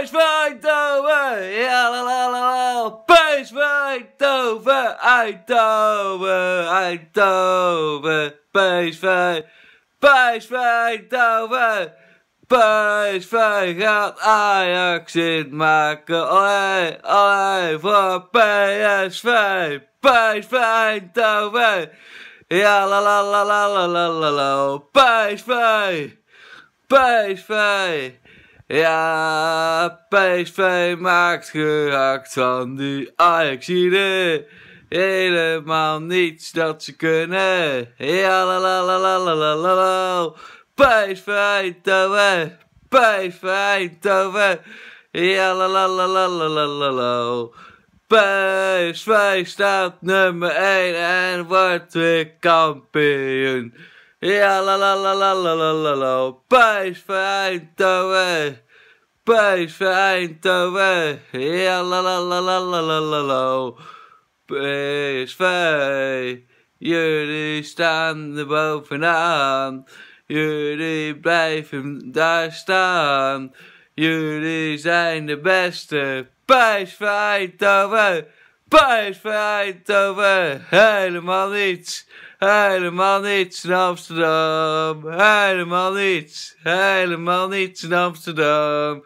Eindhoven! Ja, la la la la! PSV Eindhoven! Eindhoven! Eindhoven! PSV! PSV Eindhoven! PSV gaat Ajax in maken! Olé, olé voor PSV! PSV Eindhoven! Ja, la la la la la la la la! PSV! PSV! Ja, PSV maakt gehakt van die Ajaxide. Helemaal niets dat ze kunnen. Ja, la la la la la la la la. PSV Eindhoven. PSV Eindhoven. Ja, la la la la la la la la. PSV staat nummer 1 en wordt weer kampioen. Ja, la la la la la la la la. PSV Eindhoven. PSV Eindhoven. Ja, la la la la la la la la. PSV, jullie staan er bovenaan. Jullie blijven daar staan. Jullie zijn de beste. PSV Eindhoven. PSV Eindhoven. Helemaal niets. Helemaal niets in Amsterdam. Helemaal niets. Helemaal niets in Amsterdam.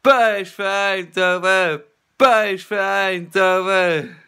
Pijs Eindhoven. Pijs Eindhoven.